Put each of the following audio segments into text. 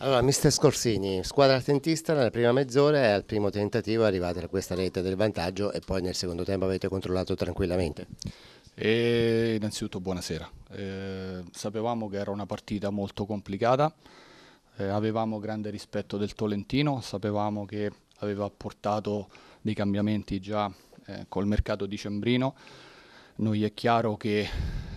Allora, mister Scorsini, squadra attentista nella prima mezz'ora e al primo tentativo è arrivata questa rete del vantaggio e poi nel secondo tempo avete controllato tranquillamente. E innanzitutto buonasera, eh, sapevamo che era una partita molto complicata, eh, avevamo grande rispetto del Tolentino, sapevamo che aveva portato dei cambiamenti già eh, col mercato dicembrino, noi è chiaro che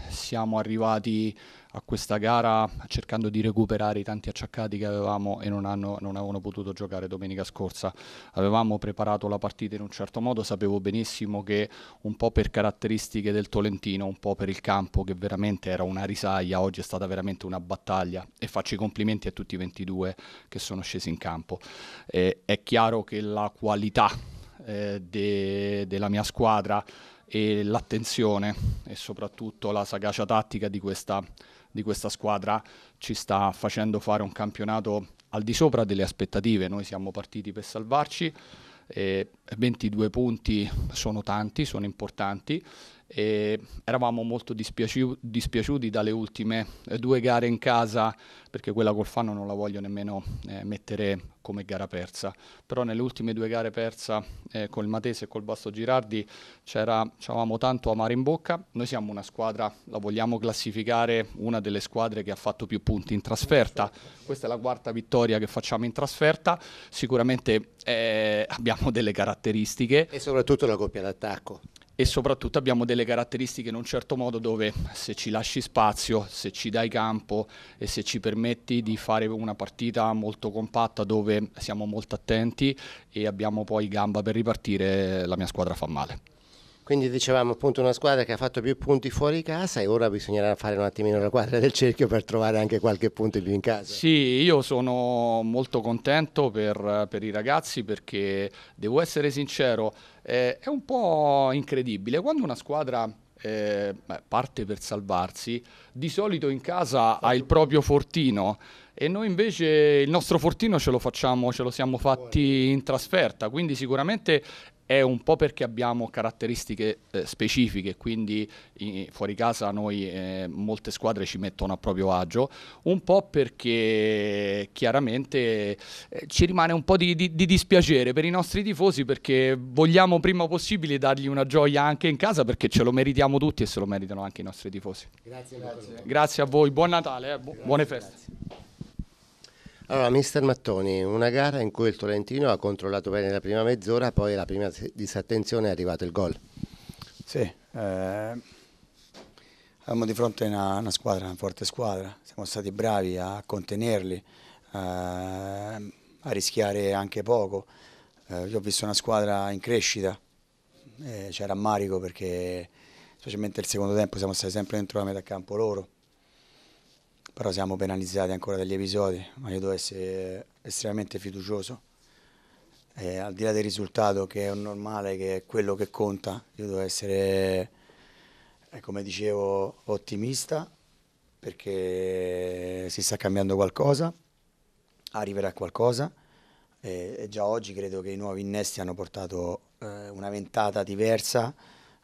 siamo arrivati a questa gara cercando di recuperare i tanti acciaccati che avevamo e non, hanno, non, avevano potuto giocare domenica scorsa. Avevamo preparato la partita in un certo modo, sapevo benissimo che un po' per caratteristiche del Tolentino, un po' per il campo che veramente era una risaia, oggi è stata veramente una battaglia e faccio i complimenti a tutti i 22 che sono scesi in campo. Eh, è chiaro che la qualità eh, de, della mia squadra e l'attenzione e soprattutto la sagacia tattica di questa di questa squadra ci sta facendo fare un campionato al di sopra delle aspettative. Noi siamo partiti per salvarci. 22 punti sono tanti, sono importanti e eravamo molto dispiaci- dispiaciuti dalle ultime eh, due gare in casa perché quella col Fano non la voglio nemmeno eh, mettere come gara persa però nelle ultime due gare persa eh, il Matese e col Basto Girardi c'avevamo tanto amare in bocca noi siamo una squadra la vogliamo classificare una delle squadre che ha fatto più punti in trasferta questa è la quarta vittoria che facciamo in trasferta sicuramente eh, abbiamo delle caratteristiche e soprattutto la coppia d'attacco e soprattutto abbiamo delle caratteristiche in un certo modo dove se ci lasci spazio, se ci dai campo e se ci permetti di fare una partita molto compatta dove siamo molto attenti e abbiamo poi gamba per ripartire, la mia squadra fa male. Quindi dicevamo appunto una squadra che ha fatto più punti fuori casa e ora bisognerà fare un attimino la quadra del cerchio per trovare anche qualche punto in più in casa. Sì, io sono molto contento per, per i ragazzi perché devo essere sincero, eh, è un po' incredibile quando una squadra eh, parte per salvarsi, di solito in casa ha il proprio fortino e noi invece il nostro fortino ce lo facciamo, ce lo siamo fatti in trasferta, quindi sicuramente è un po' perché abbiamo caratteristiche eh, specifiche, quindi i, fuori casa noi eh, molte squadre ci mettono a proprio agio, un po' perché chiaramente eh, ci rimane un po' di, di, di, dispiacere per i nostri tifosi perché vogliamo prima possibile dargli una gioia anche in casa perché ce lo meritiamo tutti e se lo meritano anche i nostri tifosi. Grazie, grazie. grazie a voi, buon Natale, eh, bu grazie, buone feste. Grazie. Allora, mister Mattoni, una gara in cui il Tolentino ha controllato bene la prima mezz'ora, poi la prima disattenzione è arrivato il gol. Sì, eh, siamo di fronte a una, una, squadra, una forte squadra, siamo stati bravi a contenerli, eh, a rischiare anche poco. Eh, io ho visto una squadra in crescita, eh, c'era rammarico perché specialmente il secondo tempo siamo stati sempre dentro la metà campo loro però siamo penalizzati ancora dagli episodi, ma io devo essere estremamente fiducioso. E al di là del risultato che è normale, che è quello che conta, io devo essere, eh, come dicevo, ottimista perché si sta cambiando qualcosa, arriverà qualcosa e già oggi credo che i nuovi innesti hanno portato eh, una ventata diversa,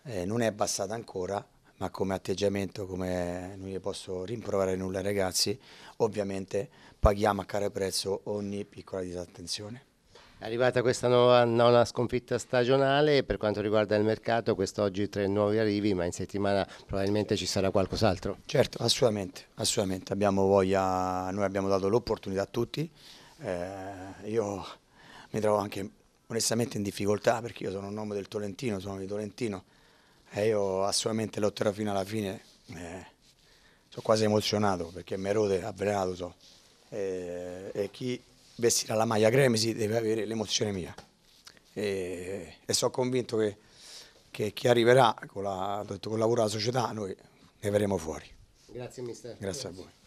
eh, non è abbassata ancora, ma come atteggiamento come non gli posso rimproverare nulla ai ragazzi, ovviamente paghiamo a caro prezzo ogni piccola disattenzione. È arrivata questa nuova, nona sconfitta stagionale per quanto riguarda il mercato, quest'oggi tre nuovi arrivi, ma in settimana probabilmente ci sarà qualcos'altro. Certo, assolutamente, assolutamente. Abbiamo voglia, noi abbiamo dato l'opportunità a tutti, eh, io mi trovo anche onestamente in difficoltà perché io sono un uomo del Tolentino, sono di Tolentino, e eh, io assolutamente lotterò fino alla fine. Eh, sono quasi emozionato perché Merode è avvelenato. So. Eh, e chi vestirà la maglia Cremisi deve avere l'emozione mia. E, e sono convinto che, che, chi arriverà con, la, con il lavoro della società noi ne verremo fuori. Grazie mister. Grazie, Grazie. a voi.